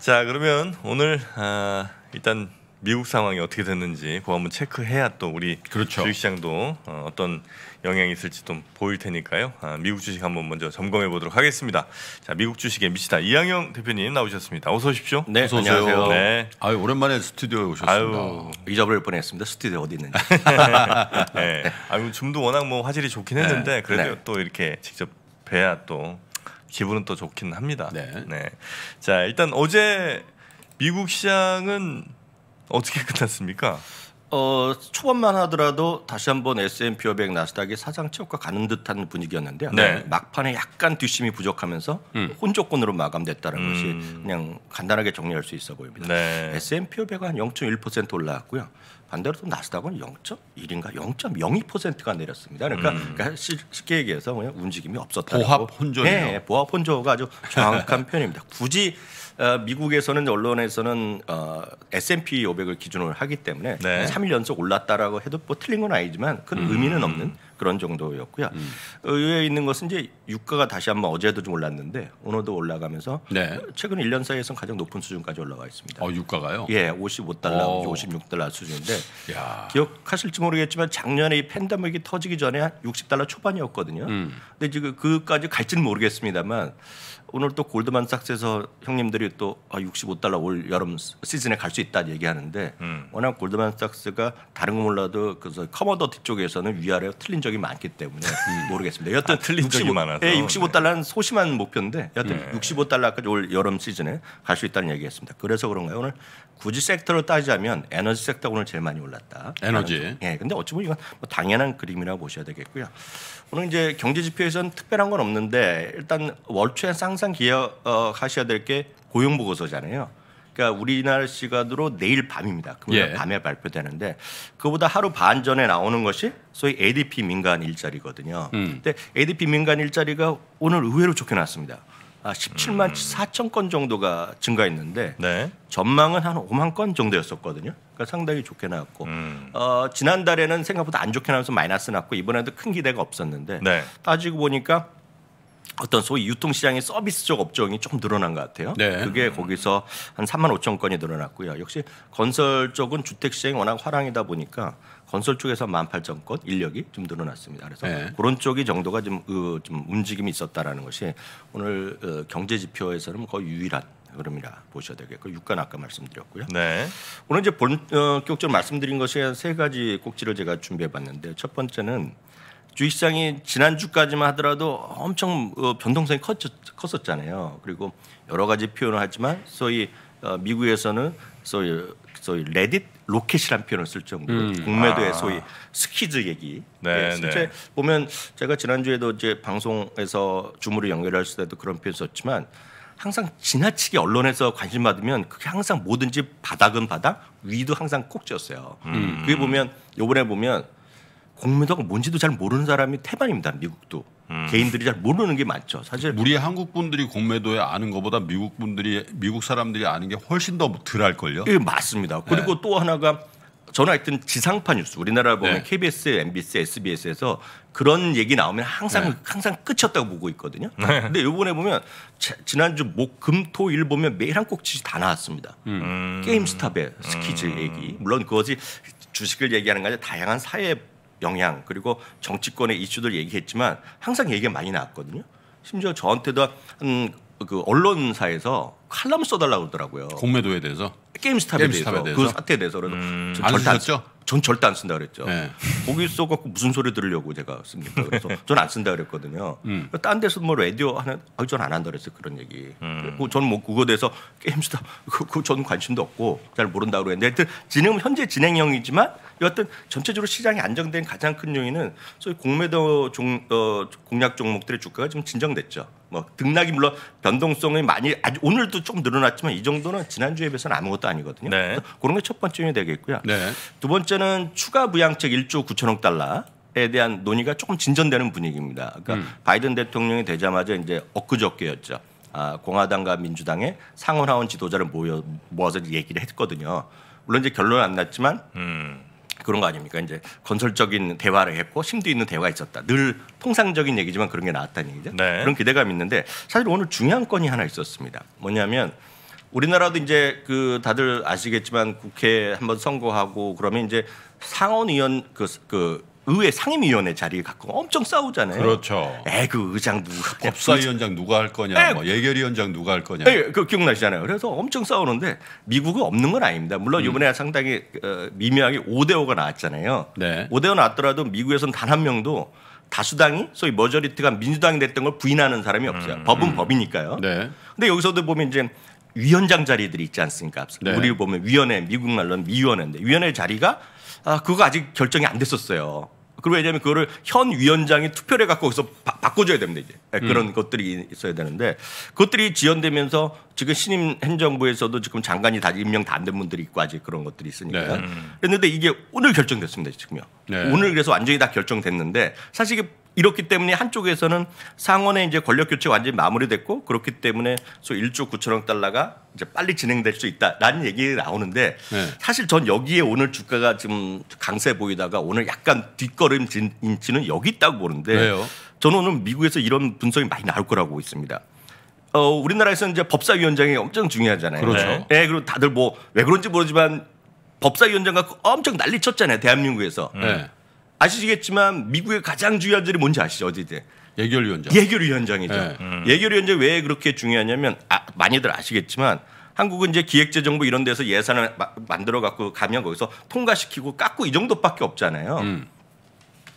자 그러면 오늘 아, 일단 미국 상황이 어떻게 됐는지 그거 한번 체크해야 또 우리 그렇죠. 주식시장도 어, 어떤 영향이 있을지 좀 보일 테니까요. 아, 미국 주식 한번 먼저 점검해 보도록 하겠습니다. 자 미국 주식에 미치다 이양영 대표님 나오셨습니다. 어서 오십시오. 네 어서 안녕하세요. 네. 아유 오랜만에 스튜디오에 오셨습니다. 아유. 잊어버릴 뻔했습니다. 스튜디오 어디 있는지. 네. 아유 줌도 워낙 뭐 화질이 좋긴 했는데 네. 그래도 네. 또 이렇게 직접 봬야 또 기분은 또 좋긴 합니다. 네. 네. 자 일단 어제 미국 시장은 어떻게 끝났습니까? 어, 초반만 하더라도 다시 한번 S&P 500 나스닥이 사장 체육과 가는 듯한 분위기였는데 네. 막판에 약간 뒷심이 부족하면서 음. 혼조권으로 마감됐다는 음. 것이 그냥 간단하게 정리할 수 있어 보입니다. 네. S&P 500은 한0.1% 올라왔고요. 반대로 또 나스닥은 0.1인가 0.02%가 내렸습니다. 그러니까, 음. 그러니까 쉽게 얘기해서 그냥 움직임이 없었다. 보합 혼조네요. 네, 보합 혼조가 아주 정확한 표현입니다. 굳이 어, 미국에서는 언론에서는 어, S&P 500을 기준으로 하기 때문에 네. 3일 연속 올랐다라고 해도 뭐 틀린 건 아니지만 큰 음. 의미는 없는 그런 정도였고요. 음. 의외에 있는 것은 이제 유가가 다시 한번 어제도 좀 올랐는데 오늘도 올라가면서 네. 최근 1년 사이에선 가장 높은 수준까지 올라가 있습니다. 어, 유가가요? 예, 55달러, 오. 56달러 수준인데 야. 기억하실지 모르겠지만 작년에 이 팬데믹이 터지기 전에 한 60달러 초반이었거든요. 음. 근데 지금 그, 그까지 갈지는 모르겠습니다만 오늘 또 골드만삭스에서 형님들이 또 아, 65달러 올 여름 시즌에 갈 수 있다 얘기하는데 음. 워낙 골드만삭스가 다른 거 몰라도 그래서 커머더티 쪽에서는 위아래 틀린 적이 많기 때문에 음. 모르겠습니다. 여튼 아, 틀린 65, 적이 많아서 예, 65달러는 소심한 목표인데 여튼 네. 65달러까지 올 여름 시즌에 갈 수 있다는 얘기했습니다. 그래서 그런가요? 오늘 굳이 섹터를 따지자면 에너지 섹터가 오늘 제일 많이 올랐다. 에너지. 예. 근데 어찌 보면 이건 뭐 당연한 그림이라고 보셔야 되겠고요. 오늘 이제 경제 지표에선 특별한 건 없는데 일단 월초에 항상 기억하셔야 될 게 고용 보고서잖아요. 그러니까 우리나라 시간으로 내일 밤입니다. 금요일 예. 밤에 발표되는데 그보다 하루 반 전에 나오는 것이 소위 ADP 민간 일자리거든요. 음. 근데 ADP 민간 일자리가 오늘 의외로 좋게 나왔습니다. 아, 17만 음. 4천 건 정도가 증가했는데 네. 전망은 한 5만 건 정도였었거든요. 그러니까 상당히 좋게 나왔고 음. 어, 지난달에는 생각보다 안 좋게 나와서 마이너스 났고 이번에도 큰 기대가 없었는데 네. 따지고 보니까 어떤 소위 유통시장의 서비스적 업종이 조금 늘어난 것 같아요. 네. 그게 거기서 한 3만 5천 건이 늘어났고요. 역시 건설 쪽은 주택시장이 워낙 화랑이다 보니까 건설 쪽에서 1 8 0 0건 인력이 좀 늘어났습니다. 그래서 네. 그런 쪽이 정도가 좀, 그, 좀 움직임이 있었다라는 것이 오늘 어, 경제 지표에서는 거의 유일한 흐름이라 보셔야 되겠고 유가는 아까 말씀드렸고요. 네. 오늘 이제 본 어, 격적으로 말씀드린 것이 세 가지 꼭지를 제가 준비해봤는데 첫 번째는 주식시장이 지난주까지만 하더라도 엄청 어, 변동성이 컸었, 컸었잖아요. 그리고 여러 가지 표현을 하지만 소위 어, 미국에서는 소위 소위 레딧 로켓이란 표현을 쓸 정도로 음. 공매도의 아. 소위 스키즈 얘기. 네, 예, 네, 실제 보면 제가 지난주에도 이제 방송에서 주으로 연결할 때도 그런 표현 썼지만 항상 지나치게 언론에서 관심 받으면 그게 항상 뭐든지 바닥은 바닥, 위도 항상 꼭지였어요. 음. 음. 그게 보면 요번에 보면 공민도가 뭔지도 잘 모르는 사람이 태반입니다. 미국도 음. 개인들이 잘 모르는 게 많죠. 사실 우리 한국 분들이 공매도에 아는 것보다 미국 분들이 미국 사람들이 아는 게 훨씬 더 뭐 덜할 걸요. 예, 맞습니다. 그리고 네. 또 하나가 저는 하여튼 지상파 뉴스 우리나라 보면 네. KBS, MBC, SBS에서 그런 얘기 나오면 항상 네. 항상 끝이었다고 보고 있거든요. 네. 근데 요번에 보면 지난주 목 금토일 뭐 보면 매일 한 꼭지 다 나왔습니다. 음. 음. 게임스탑의 스키즈 음. 얘기 물론 그것이 주식을 얘기하는 거 아니라 다양한 사회 영향 그리고 정치권의 이슈들 얘기했지만 항상 얘기가 많이 나왔거든요. 심지어 저한테도 한그 언론사에서 칼럼 써달라고 그러더라고요. 공매도에 대해서 게임스탑에, 게임스탑에 대해서, 대해서, 그 사태에 대해서 그래서 음... 안 절대 쓰셨죠? 안, 전 절대 안 쓴다 그랬죠. 네. 거기 써갖고 무슨 소리 들으려고 제가 씁니까? 그래서 전 안 쓴다 그랬거든요. 음. 딴 데서 뭐 라디오 하는 아, 전 안 한다 그랬어요 그런 얘기. 음. 저는 뭐 그거 대해서 게임스탑 그거 그 전 관심도 없고 잘 모른다 그랬는데 하여튼 지금 현재 진행형이지만 여하튼 전체적으로 시장이 안정된 가장 큰 요인은 소위 공매도 종, 어, 공략 종목들의 주가가 지금 진정됐죠. 뭐 등락이 물론 변동성이 많이 아주 오늘도 조금 늘어났지만 이 정도는 지난주에 비해서는 아무것도 아니거든요. 네. 그런 게 첫 번째이 되겠고요. 네. 두 번째는 추가 부양책 1조 9천억 달러. 에 대한 논의가 조금 진전되는 분위기입니다. 그러니까 음. 바이든 대통령이 되자마자 이제 엊그저께였죠. 아, 공화당과 민주당의 상원하원 지도자를 모여 모아서 얘기를 했거든요. 물론 이제 결론은 안 났지만 음. 그런 거 아닙니까? 이제 건설적인 대화를 했고 심도 있는 대화가 있었다. 늘 통상적인 얘기지만 그런 게 나왔다는 얘기죠. 네. 그런 기대감이 있는데 사실 오늘 중요한 건이 하나 있었습니다. 뭐냐면 우리나라도 이제 그 다들 아시겠지만 국회 한번 선거하고 그러면 이제 상원의원 그, 그 의회 상임위원회 자리를 갖고 엄청 싸우잖아요. 그렇죠. 에그 의장 누가 법사위원장 누가 할 거냐, 에이, 뭐 예결위원장 누가 할 거냐. 에그 예, 기억나시잖아요. 그래서 엄청 싸우는데 미국은 없는 건 아닙니다. 물론 음. 이번에 음. 상당히 어, 미묘하게 5대 5가 나왔잖아요. 네. 5대 5 나왔더라도 미국에서는 단 한 명도 다수당이 소위 머저리트가 민주당이 됐던 걸 부인하는 사람이 음, 없어요. 음. 법은 법이니까요. 네. 근데 여기서도 보면 이제 위원장 자리들이 있지 않습니까? 네. 우리 를 보면 위원회 미국 말로는 위원회인데 위원회 자리가 아, 그거 아직 결정이 안 됐었어요. 그리고 왜냐하면 그거를 현 위원장이 투표를 해 갖고 거기서 바, 바꿔줘야 됩니다 이제 네, 그런 음. 것들이 있어야 되는데 그것들이 지연되면서 지금 신임 행정부에서도 지금 장관이 다 임명 다 안 된 분들이 있고 아직 그런 것들이 있으니까 네. 그랬는데 이게 오늘 결정됐습니다 지금요 네. 오늘 그래서 완전히 다 결정됐는데 사실 이게 이렇기 때문에 한쪽에서는 상원의 이제 권력 교체 완전히 마무리됐고 그렇기 때문에 소 1조 9천억 달러가 이제 빨리 진행될 수 있다라는 얘기 나오는데 네. 사실 전 여기에 오늘 주가가 지금 강세 보이다가 오늘 약간 뒷걸음인지는 여기 있다고 보는데 왜요? 저는 오늘 미국에서 이런 분석이 많이 나올 거라고 보고 있습니다. 어, 우리나라에서는 이제 법사위원장이 엄청 중요하잖아요. 그렇죠. 네. 네 그리고 다들 뭐 왜 그런지 모르지만 법사위원장과 엄청 난리 쳤잖아요. 대한민국에서. 네. 아시겠지만 미국의 가장 중요한 자리 뭔지 아시죠? 어디대? 예결위원장. 예결위원장이죠. 네. 음. 예결위원장 이왜 그렇게 중요하냐면 아, 많이들 아시겠지만 한국은 이제 기획재정부 이런 데서 예산을 마, 만들어 갖고 가면 거기서 통과시키고 깎고 이 정도밖에 없잖아요. 음.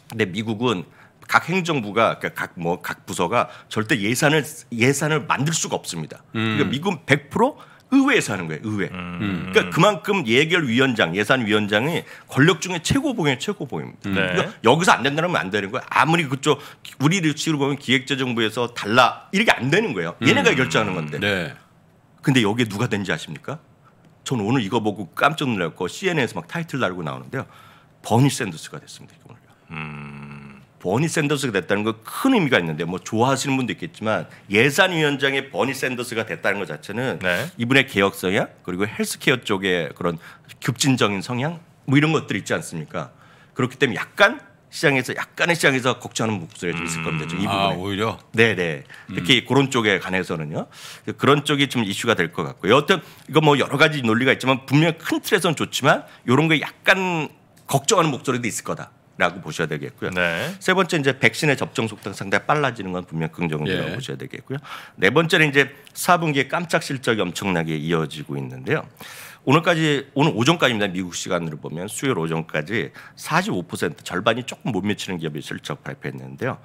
근데 미국은 각 행정부가 그러니까 각 뭐각 뭐, 각 부서가 절대 예산을 예산을 만들 수가 없습니다. 음. 그러니까 미국 은100% 의회에서 하는 거예요. 의회. 음. 그러니까 그만큼 예결위원장, 예산위원장이 권력 중에 최고봉의 최고봉입니다. 음. 네. 그러니까 여기서 안 된다면 안 되는 거예요. 아무리 그쪽 우리 루치로 보면 기획재정부에서 달라 이렇게 안 되는 거예요. 음. 얘네가 음. 결정하는 건데. 네. 근데 여기에 누가 된지 아십니까? 저는 오늘 이거 보고 깜짝 놀랐고 CNN에서 막 타이틀 달고 나오는데요. 버니 샌더스가 됐습니다. 오늘. 음. 버니 샌더스가 됐다는 건 큰 의미가 있는데 뭐 좋아하시는 분도 있겠지만 예산위원장의 버니 샌더스가 됐다는 것 자체는 네. 이분의 개혁 성향 그리고 헬스케어 쪽의 그런 급진적인 성향 뭐 이런 것들 있지 않습니까? 그렇기 때문에 약간 시장에서 약간의 시장에서 걱정하는 목소리가 좀 있을 겁니다. 좀이 음. 아, 부분에 오히려 네네 특히 음. 그런 쪽에 관해서는요 그런 쪽이 좀 이슈가 될 것 같고요. 여튼 이거 뭐 여러 가지 논리가 있지만 분명 히큰 틀에서는 좋지만 이런 거 약간 걱정하는 목소리도 있을 거다. 라고 보셔야 되겠고요. 네. 세 번째 이제 백신의 접종 속도가 상당히 빨라지는 건 분명 긍정적이라고 예. 보셔야 되겠고요. 네 번째는 이제 4분기에 깜짝 실적이 엄청나게 이어지고 있는데요. 오늘까지 오늘 오전까지입니다. 미국 시간으로 보면 수요일 오전까지 45% 절반이 조금 못 미치는 기업이 실적 발표했는데요.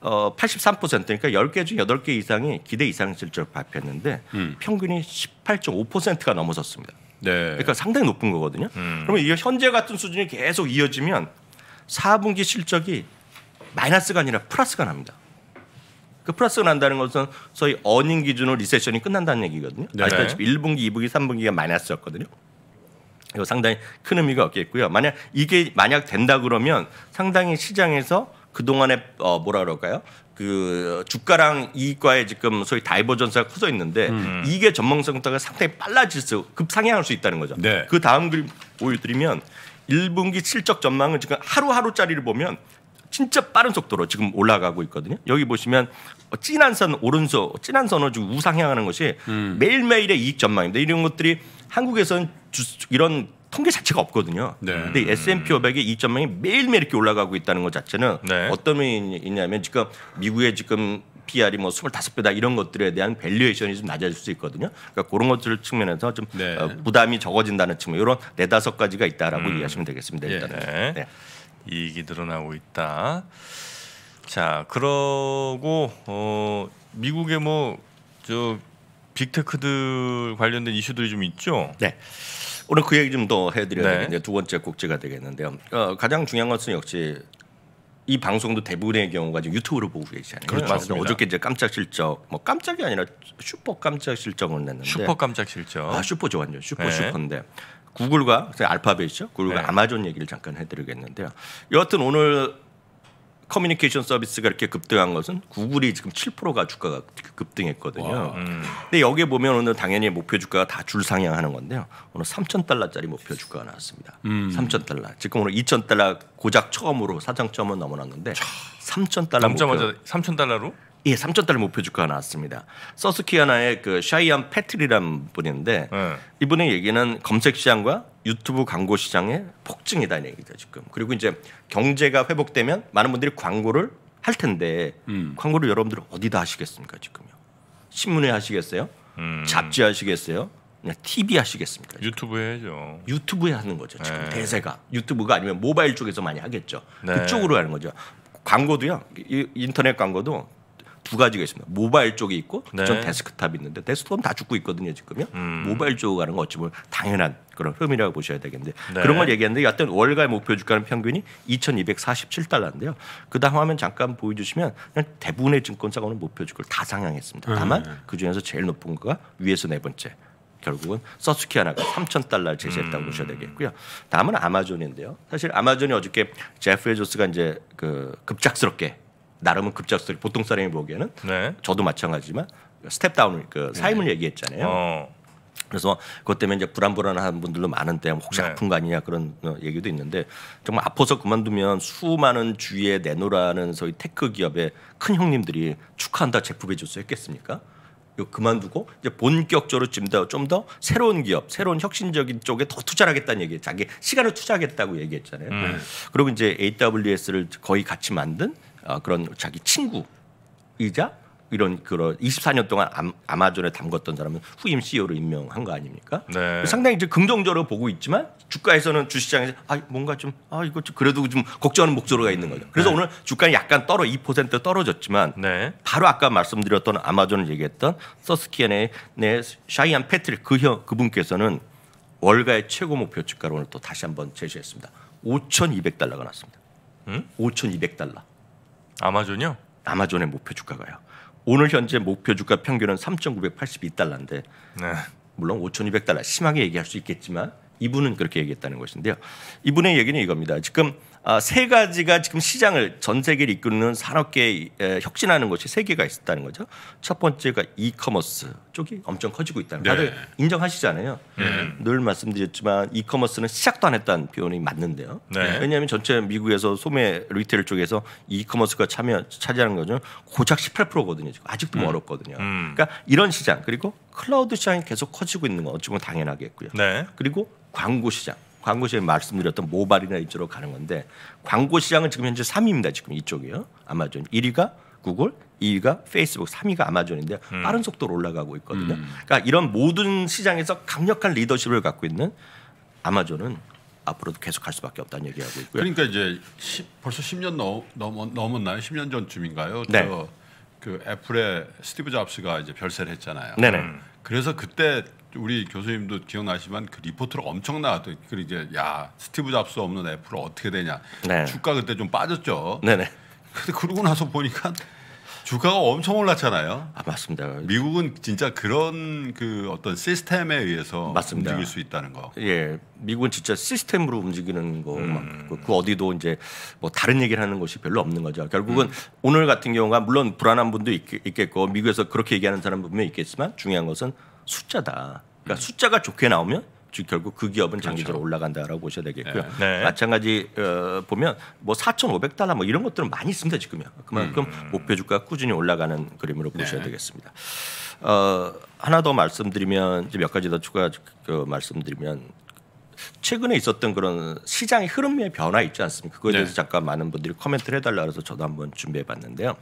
어, 83%그니까 10개 중 8개 이상이 기대 이상 실적 발표했는데 음. 평균이 18.5%가 넘어섰습니다. 네. 그러니까 상당히 높은 거거든요. 음. 그러면 이 현재 같은 수준이 계속 이어지면 4분기 실적이 마이너스가 아니라 플러스가 납니다. 그 플러스가 난다는 것은 소위 어닝 기준으로 리세션이 끝난다는 얘기거든요. 네. 아시다시피 1분기, 2분기, 3분기가 마이너스였거든요. 이거 상당히 큰 의미가 없겠고요. 만약 이게 만약 된다 그러면 상당히 시장에서 그동안에 어 뭐라 그럴까요? 그 주가랑 이익과의 지금 소위 다이버전스가 커져 있는데 음. 이게 전망 성과가 상당히 빨라질 수 급상향할 수 있다는 거죠. 네. 그 다음 그림 보여드리면 1분기 실적 전망은 지금 하루하루짜리를 보면 진짜 빠른 속도로 지금 올라가고 있거든요. 여기 보시면 진한 선오른손 진한 선으로 지금 우상향하는 것이 음. 매일매일의 이익 전망인데 이런 것들이 한국에서는 이런 통계 자체가 없거든요. 네. 근데 S&P 500의 이점명이 매일매일 이렇게 올라가고 있다는 것 자체는 네. 어떤 의미냐면 지금 미국의 지금 PR이 뭐 25배다 이런 것들에 대한 밸류에이션이 좀 낮아질 수 있거든요. 그러니까 그런 것들 측면에서 좀 네. 어, 부담이 적어진다는 측면 이런 네다섯 가지가 있다라고 음. 이해하시면 되겠습니다. 예. 일단 은 네. 이익이 늘어나고 있다. 자, 그러고 어, 미국의 뭐 저 빅테크들 관련된 이슈들이 좀 있죠. 네. 오늘 그 얘기 좀 더 해드려야 네. 되겠는데 두 번째 꼭지가 되겠는데요. 어, 가장 중요한 것은 역시 이 방송도 대부분의 경우가 지금 유튜브로 보고 계시잖아요. 그렇죠. 맞습니다. 어저께 이제 깜짝 실적, 뭐 깜짝이 아니라 슈퍼 깜짝 실적을 냈는데. 슈퍼 깜짝 실적. 아 슈퍼죠 완전 슈퍼 네. 슈퍼인데 구글과 그 알파벳이죠. 구글과 네. 아마존 얘기를 잠깐 해드리겠는데요. 여하튼 오늘 커뮤니케이션 서비스가 이렇게 급등한 것은 구글이 지금 7%가 주가가 급등했거든요. 와, 음. 근데 여기에 보면 오늘 당연히 목표 주가가 다줄 상향하는 건데요. 오늘 3천 달러짜리 목표 주가가 나왔습니다. 음. 3천 달러. 지금 오늘 2천 달러 고작 처음으로 사장점은 넘어났는데 3천 달러 넘자마자 3천 달러로? 예, 3천 달러 목표 주가가 나왔습니다. 서스키아나의 그 샤이안 패트리란 분인데 네. 이분의 얘기는 검색 시장과 유튜브 광고 시장의 폭증이다는 얘기죠 지금. 그리고 이제 경제가 회복되면 많은 분들이 광고를 할 텐데 음. 광고를 여러분들 어디다 하시겠습니까 지금요? 신문에 하시겠어요? 음. 잡지 하시겠어요? 그냥 TV 하시겠습니까? 유튜브에 해죠. 유튜브에 하는 거죠 지금 네. 대세가 유튜브가 아니면 모바일 쪽에서 많이 하겠죠. 네. 그쪽으로 하는 거죠. 광고도요. 이, 인터넷 광고도 두 가지가 있습니다. 모바일 쪽이 있고 네. 전 데스크탑이 있는데 데스크탑은 다 죽고 있거든요 지금요. 음. 모바일 쪽 가는 거 어찌 보면 당연한 그런 흐름이라고 보셔야 되겠는데 네. 그런 걸얘기하는데 여하튼 월가의 목표 주가는 평균이 2,247달러인데요. 그 다음 화면 잠깐 보여주시면 대부분의 증권사가 오늘 목표 주가를 다 상향했습니다. 다만 음. 그 중에서 제일 높은 거가 위에서 네 번째 결국은 서스키 하나가 3 0 0 0 달러를 제시했다고 음. 보셔야 되겠고요. 다음은 아마존인데요. 사실 아마존이 어저께 제프 에조스가 이제 그 급작스럽게 나름은 급작스럽게 보통 사람이 보기에는 네. 저도 마찬가지지만 스텝 다운 그 사임을 네. 얘기했잖아요. 어. 그래서 그것 때문에 이제 불안불안한 분들도 많은데 뭐 혹시 네. 아픈 거 아니냐 그런 어, 얘기도 있는데 정말 아파서 그만두면 수많은 주위에 내놓으라는 소위 테크 기업의 큰 형님들이 축하한다 제품에 줬어 했겠습니까? 그만두고 이제 본격적으로 좀더 좀더 새로운 기업, 새로운 혁신적인 쪽에 더 투자하겠다는 얘기, 자기 시간을 투자하겠다고 얘기했잖아요. 음. 그리고 이제 AWS를 거의 같이 만든 어, 그런 자기 친구이자 이런 그런 24년 동안 아마존에 담궜던 사람은 후임 CEO로 임명한 거 아닙니까? 네. 상당히 이제 긍정적으로 보고 있지만 주가에서는 주시장에서 아 뭔가 좀아 이거 좀 그래도 좀 걱정하는 목소리가 있는 거죠. 그래서 네. 오늘 주가는 약간 떨어 2% 떨어졌지만 네. 바로 아까 말씀드렸던 아마존을 얘기했던 서스키안의 네, 샤이안 패트릭 그형 그분께서는 월가의 최고 목표 주가를 오늘 또 다시 한번 제시했습니다. 5,200달러가 났습니다. 음? 5,200달러. 아마존이요? 아마존의 목표 주가가요. 오늘 현재 목표 주가 평균은 3,982달러인데 네. 물론 5,200달러 심하게 얘기할 수 있겠지만 이분은 그렇게 얘기했다는 것인데요. 이분의 얘기는 이겁니다. 지금 아, 세 가지가 지금 시장을 전 세계를 이끄는 산업계에 혁신하는 것이 세 개가 있었다는 거죠. 첫 번째가 이커머스 쪽이 엄청 커지고 있다는 네. 다들 인정하시잖아요. 네. 늘 말씀드렸지만 이커머스는 시작도 안 했다는 표현이 맞는데요. 네. 왜냐하면 전체 미국에서 소매 리테일 쪽에서 이커머스가 참여 차지하는 거죠 고작 18%거든요. 지금 아직도 음. 멀었거든요. 음. 그러니까 이런 시장 그리고 클라우드 시장이 계속 커지고 있는 건 어찌 보면 당연하겠고요. 네. 그리고 광고 시장 광고 시장에 말씀드렸던 모발이나 이쪽으로 가는 건데 광고 시장은 지금 현재 3위입니다. 지금 이쪽이요. 아마존 1위가 구글, 2위가 페이스북, 3위가 아마존인데 음. 빠른 속도로 올라가고 있거든요. 음. 그러니까 이런 모든 시장에서 강력한 리더십을 갖고 있는 아마존은 앞으로도 계속 갈 수밖에 없다는 얘기하고 있고요. 그러니까 이제 10, 벌써 10년 넘, 넘, 넘었나요? 10년 전쯤인가요? 네. 저, 그 애플의 스티브 잡스가 이제 별세를 했잖아요. 네네. 그래서 그때 우리 교수님도 기억나시만 지그 리포트로 엄청 나왔던 그 이제 야 스티브 잡스 없는 애플 어떻게 되냐 네. 주가 그때 좀 빠졌죠. 네네. 근데 그러고 나서 보니까 주가가 엄청 올랐잖아요. 아 맞습니다. 미국은 진짜 그런 그 어떤 시스템에 의해서 맞습니다. 움직일 수 있다는 거. 예, 미국은 진짜 시스템으로 움직이는 거만 음. 그 어디도 이제 뭐 다른 얘기를 하는 것이 별로 없는 거죠. 결국은 음. 오늘 같은 경우가 물론 불안한 분도 있, 겠고 미국에서 그렇게 얘기하는 사람 분명 있겠지만 중요한 것은 숫자다. 그러니까 음. 숫자가 좋게 나오면 즉 결국 그 기업은 장기적으로 그렇죠. 올라간다라고 보셔야 되겠고요. 네. 네. 마찬가지 어, 보면 뭐 4,500달러 뭐 이런 것들은 많이 있습니다 지금요. 그만큼 음. 목표 주가 꾸준히 올라가는 그림으로 보셔야 네. 되겠습니다. 어, 하나 더 말씀드리면 이제 몇 가지 더 추가 그 말씀드리면 최근에 있었던 그런 시장의 흐름의 변화 있지 않습니까? 그거에 네. 대해서 잠깐 많은 분들이 코멘트를 해달라 그래서 저도 한번 준비해봤는데요.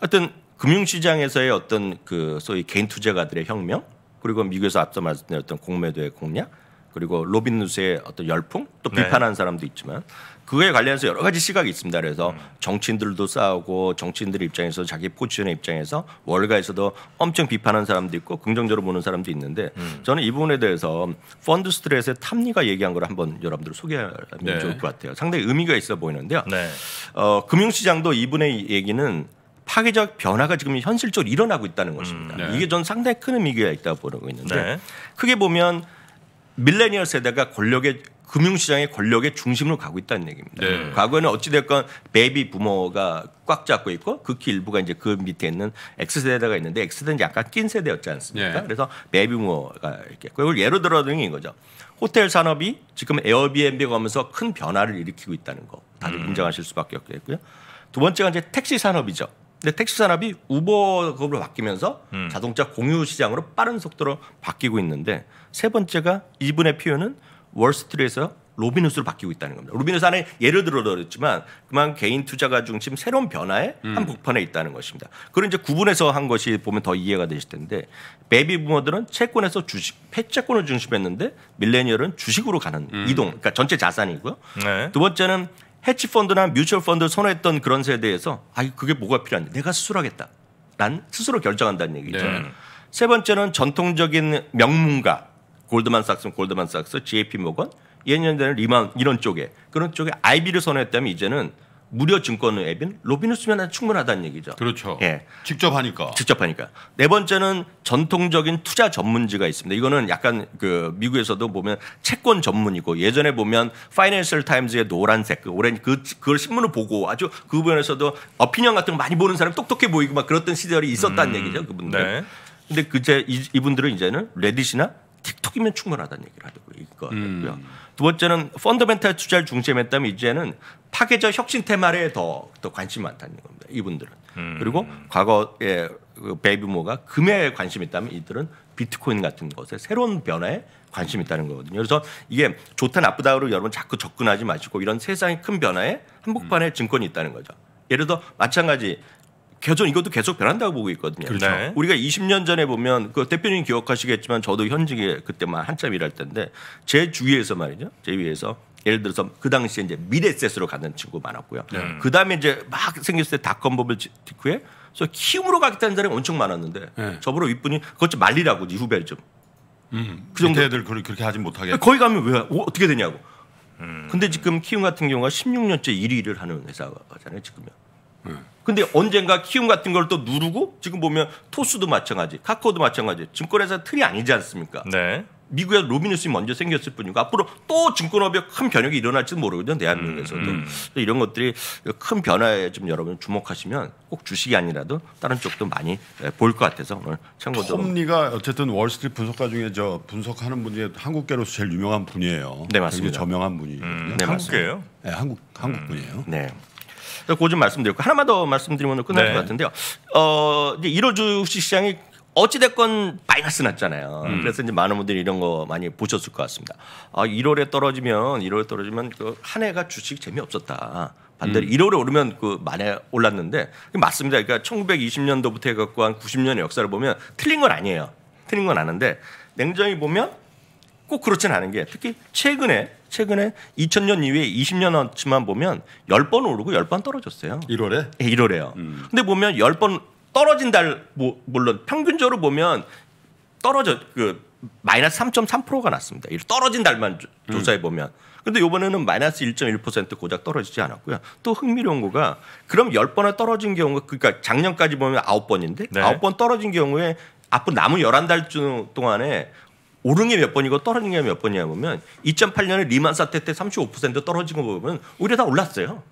하여튼 금융시장에서의 어떤 그 소위 개인 투자가들의 혁명 그리고 미국에서 앞서 말씀드렸던 공매도의 공략 그리고 로빈 누스의 어떤 열풍 또 네. 비판한 네. 사람도 있지만 그에 거 관련해서 여러 가지 시각이 있습니다. 그래서 음. 정치인들도 싸우고 정치인들 입장에서 자기 포지션의 입장에서 월가에서도 엄청 비판한 사람도 있고 긍정적으로 보는 사람도 있는데 음. 저는 이 부분에 대해서 펀드 스트레스의 탐리가 얘기한 걸 한번 여러분들 소개하면 네. 좋을 것 같아요. 상당히 의미가 있어 보이는데요. 네. 어, 금융시장도 이분의 얘기는 파괴적 변화가 지금 현실적으로 일어나고 있다는 음, 것입니다. 음, 네. 이게 전 상당히 큰 의미가 있다고 보는거 있는데 네. 크게 보면 밀레니얼 세대가 권력의 금융시장의 권력의 중심으로 가고 있다는 얘기입니다. 네. 과거에는 어찌됐건 베이비 부모가 꽉 잡고 있고 극히 일부가 이제 그 밑에 있는 X세대가 있는데 X세대는 약간 낀 세대였지 않습니까? 네. 그래서 베이비 부모가 이렇게. 그걸 예로 들어 드는 거죠. 호텔 산업이 지금 에어비앤비가 오면서 큰 변화를 일으키고 있다는 거 다들 음. 인정하실 수밖에 없겠고요. 두 번째가 이제 택시 산업이죠. 근데 택시 산업이 우버급으로 바뀌면서 음. 자동차 공유 시장으로 빠른 속도로 바뀌고 있는데 세 번째가 이분의 표현은 월스트리트에서 로빈훗스로 바뀌고 있다는 겁니다. 로빈훗스 안에 예를 들어 드렸지만 그만 개인 투자가 중심 새로운 변화의 음. 한 복판에 있다는 것입니다. 그걸 이제 구분해서 한 것이 보면 더 이해가 되실 텐데 베이비 부모들은 채권에서 주식, 폐채권을 중심했는데 밀레니얼은 주식으로 가는 음. 이동, 그러니까 전체 자산이고요. 네. 두 번째는 해치 펀드나 뮤추얼 펀드를 선호했던 그런 세대에서 아 그게 뭐가 필요한냐 내가 스스로 하겠다 난 스스로 결정한다는 얘기죠. 네. 세 번째는 전통적인 명문가 골드만삭스, 골드만삭스, JP 모건 예년에는 리만 이런 쪽에 그런 쪽에 IB를 선호했다면 이제는 무료 증권 앱인 로빈누스면 충분하다는 얘기죠. 그렇죠. 예. 직접 하니까. 직접 하니까. 네 번째는 전통적인 투자 전문지가 있습니다. 이거는 약간 그 미국에서도 보면 채권 전문이고 예전에 보면 파이낸셜 타임즈의 노란색 그 오렌지 그 그걸 신문을 보고 아주 그 부분에서도 어피니언 같은 거 많이 보는 사람 똑똑해 보이고 막 그랬던 시절이 있었다는 음, 얘기죠. 그분들. 네. 근데 그제 이분들은 이제는 레딧이나 틱톡이면 충분하다는 얘기를 하더라고요. 음. 두 번째는 펀더멘탈 투자를 중심했다면 이제는 파괴적 혁신 테마에 더, 더 관심이 많다는 겁니다. 이분들은. 음. 그리고 과거에 베이비모가 예, 그 금에 관심이 있다면 이들은 비트코인 같은 것에 새로운 변화에 관심이 있다는 거거든요. 그래서 이게 좋다 나쁘다로 여러분 자꾸 접근하지 마시고 이런 세상의 큰 변화에 한복판에 음. 증권이 있다는 거죠. 예를 들어 마찬가지 계속 이것도 계속 변한다고 보고 있거든요. 그렇죠. 네. 우리가 20년 전에 보면 그 대표님 기억하시겠지만 저도 현직에 그때만 한참 일할 때데제 주위에서 말이죠. 제 위에서 예를 들어서 그 당시에 이제 미래셋으로 가는 친구 많았고요. 네. 그 다음에 이제 막 생겼을 때 닷컴법을 직후에 그래서 키움으로 가겠다는 사람이 엄청 많았는데 네. 저보러 윗분이 그것 좀 말리라고 이 후배 좀. 음, 그 정도 애들 그렇게 하지 못하게. 거기 가면 왜 어, 어떻게 되냐고. 음. 근데 지금 키움 같은 경우가 16년째 1위를 하는 회사잖아요 지금요. 음. 근데 언젠가 키움 같은 걸 또 누르고 지금 보면 토스도 마찬가지, 카카오도 마찬가지. 증권회사 틀이 아니지 않습니까? 네. 미국에 로비뉴스이 먼저 생겼을 뿐이고 앞으로 또 증권업에 큰 변혁이 일어날지도 모르거든요 대한민국에서도 음, 음. 이런 것들이 큰 변화에 좀 여러분 주목하시면 꼭 주식이 아니라도 다른 쪽도 많이 예, 볼것 같아서 오늘 참고적으로 톰리가 어쨌든 월스트리트 분석가 중에 저 분석하는 분 중에 한국계로서 제일 유명한 분이에요. 네 맞습니다. 저명한 분이 음, 네, 한국계요네 한국 한국 분이에요. 네. 그거 좀 말씀드렸고 하나만 더 말씀드리면 끝날 네. 것 같은데요. 어, 이제 1호 주식 시장이 어찌됐건 마이너스 났잖아요. 음. 그래서 이제 많은 분들이 이런 거 많이 보셨을 것 같습니다. 아, 1월에 떨어지면 1월에 떨어지면 그 한 해가 주식 재미없었다. 반대로 음. 1월에 오르면 그 만에 올랐는데 맞습니다. 그러니까 1920년도부터 해갖고 한 90년의 역사를 보면 틀린 건 아니에요. 틀린 건 아는데 냉정히 보면 꼭 그렇진 않은 게 특히 최근에 최근에 2000년 이후에 2 0년어치만 보면 10번 오르고 10번 떨어졌어요. 1월에? 예, 1월에요. 음. 근데 보면 10번 떨어진 달 뭐, 물론 평균적으로 보면 떨어져 그 마이너스 3.3%가 났습니다. 떨어진 달만 음. 조사해 보면. 근데 요번에는 마이너스 1.1% 고작 떨어지지 않았고요. 또 흥미로운 거가 그럼 10번에 떨어진 경우가 그러니까 작년까지 보면 9번인데 네. 9번 떨어진 경우에 앞으로 남은 11달 중 동안에 오른 게 몇 번이고 떨어진 게 몇 번이냐 보면 2008년에 리만 사태 때 35% 떨어진 거 보면 오히려 다 올랐어요.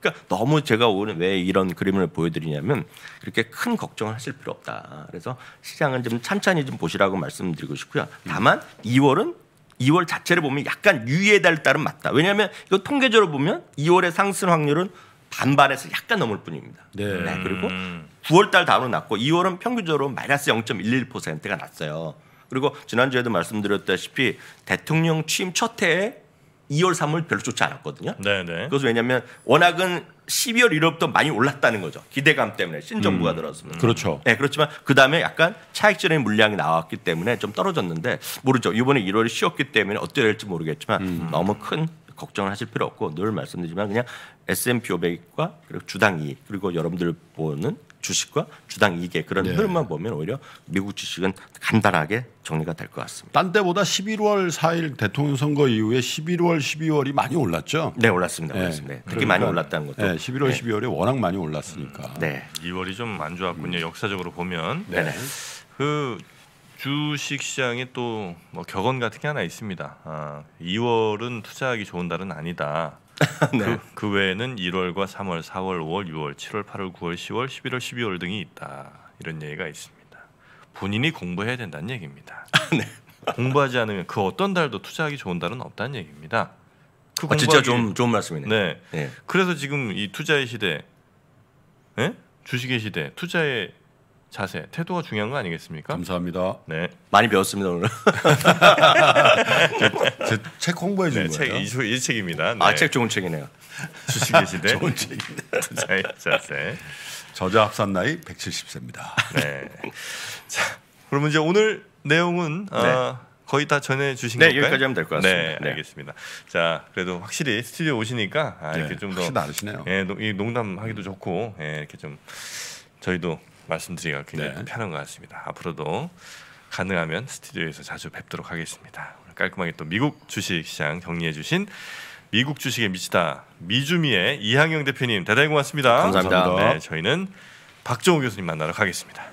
그러니까 너무 제가 오늘 왜 이런 그림을 보여드리냐면 그렇게 큰 걱정을 하실 필요 없다. 그래서 시장은 좀 찬찬히 좀 보시라고 말씀드리고 싶고요. 다만 2월은 2월 자체를 보면 약간 유예 달달은 맞다. 왜냐하면 이거 통계적으로 보면 2월의 상승 확률은 반반에서 약간 넘을 뿐입니다. 네. 네 그리고 9월 달 다음으로 났고 2월은 평균적으로 마이너스 0.11%가 났어요. 그리고 지난주에도 말씀드렸다시피 대통령 취임 첫 해에 2월, 3월 별로 좋지 않았거든요. 네네. 네. 그것은 왜냐하면 워낙은 12월 1월부터 많이 올랐다는 거죠. 기대감 때문에 신정부가 음, 들었습니다. 그렇죠. 네, 그렇지만 그 다음에 약간 차익전의 물량이 나왔기 때문에 좀 떨어졌는데 모르죠. 이번에 1월이 쉬었기 때문에 어떻게 될지 모르겠지만 음. 너무 큰 걱정을 하실 필요 없고 늘 말씀드리지만 그냥 S&P 500과 그리고 주당 이익 그리고 여러분들 보는 주식과 주당 이익의 그런 네. 흐름만 보면 오히려 미국 주식은 간단하게 정리가 될 것 같습니다. 딴 때보다 11월 4일 대통령 선거 이후에 11월, 12월이 많이 올랐죠? 네, 올랐습니다. 네. 올랐습니다. 네. 특히 그러니까, 많이 올랐다는 것도. 네, 11월, 네. 12월에 워낙 많이 올랐으니까. 네. 2월이 좀 안 좋았군요. 역사적으로 보면. 네. 네. 그 주식시장이 또뭐 격언 같은 게 하나 있습니다. 아, 2월은 투자하기 좋은 달은 아니다. 네. 그, 그, 외에는 1월과 3월, 4월, 5월, 6월, 7월, 8월, 9월, 10월, 11월, 12월 등이 있다. 이런 얘기가 있습니다. 본인이 공부해야 된다는 얘기입니다. 아, 네. 공부하지 않으면 그 어떤 달도 투자하기 좋은 달은 없다는 얘기입니다. 그 아, 진짜 좀 좋은 말씀이네요. 네. 네. 그래서 지금 이 투자의 시대, 네? 주식의 시대, 투자의 자세, 태도가 중요한 거 아니겠습니까? 감사합니다. 네. 많이 배웠습니다 오늘. 책 홍보해 준 네, 거예요? 책, 이, 책입니다. 네. 아책 좋은 책이네요. 주식의 시대. 좋은 책인데. 자의 자세. 저자 합산 나이 170세입니다. 네. 자, 그럼 이제 오늘 내용은 어, 네. 어, 거의 다 전해 주신 네, 건가요? 여기까지 하면 될 것 같습니다. 네, 네, 알겠습니다. 자, 그래도 확실히 스튜디오 오시니까 아, 이렇게 네, 좀더 나르시네요. 예, 농담하기도 좋고 예, 이렇게 좀 저희도 말씀드리기가 굉장히 네. 편한 것 같습니다. 앞으로도 가능하면 스튜디오에서 자주 뵙도록 하겠습니다. 깔끔하게 또 미국 주식 시장 정리해 주신 미국 주식에 미치다 미주미의 이항영 대표님 대단히 고맙습니다. 감사합니다. 네, 저희는 박정우 교수님 만나러 가겠습니다.